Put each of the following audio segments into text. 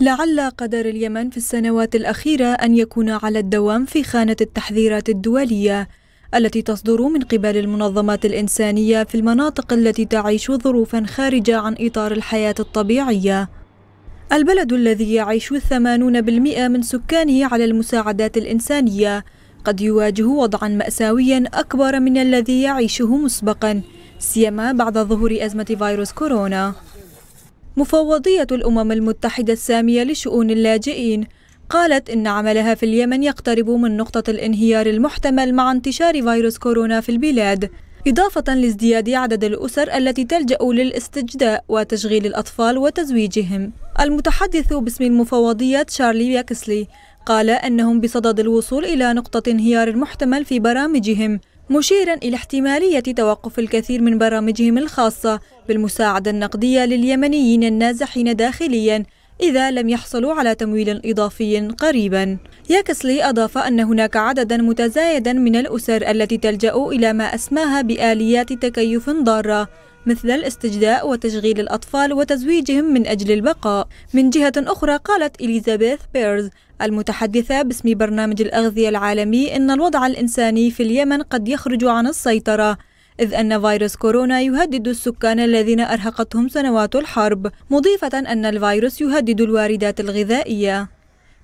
لعل قدر اليمن في السنوات الأخيرة أن يكون على الدوام في خانة التحذيرات الدولية التي تصدر من قبل المنظمات الإنسانية في المناطق التي تعيش ظروفا خارجة عن إطار الحياة الطبيعية البلد الذي يعيش الثمانون بالمئة من سكانه على المساعدات الإنسانية قد يواجه وضعا مأساويا أكبر من الذي يعيشه مسبقا سيما بعد ظهور أزمة فيروس كورونا مفوضية الأمم المتحدة السامية لشؤون اللاجئين قالت إن عملها في اليمن يقترب من نقطة الانهيار المحتمل مع انتشار فيروس كورونا في البلاد إضافة لازدياد عدد الأسر التي تلجأ للاستجداء وتشغيل الأطفال وتزويجهم المتحدث باسم المفوضية شارلي ياكسلي قال أنهم بصدد الوصول إلى نقطة انهيار محتمل في برامجهم مشيرا إلى احتمالية توقف الكثير من برامجهم الخاصة بالمساعدة النقدية لليمنيين النازحين داخليا إذا لم يحصلوا على تمويل إضافي قريبا ياكسلي أضاف أن هناك عددا متزايدا من الأسر التي تلجأ إلى ما أسماها بآليات تكيف ضارة مثل الاستجداء وتشغيل الأطفال وتزويجهم من أجل البقاء من جهة أخرى قالت إليزابيث بيرز المتحدثة باسم برنامج الأغذية العالمي إن الوضع الإنساني في اليمن قد يخرج عن السيطرة إذ أن فيروس كورونا يهدد السكان الذين أرهقتهم سنوات الحرب مضيفة أن الفيروس يهدد الواردات الغذائية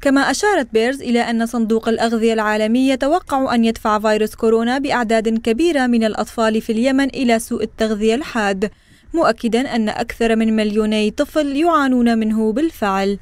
كما أشارت بيرز إلى أن صندوق الأغذية العالمي يتوقع أن يدفع فيروس كورونا بأعداد كبيرة من الأطفال في اليمن إلى سوء التغذية الحاد مؤكدا أن أكثر من مليوني طفل يعانون منه بالفعل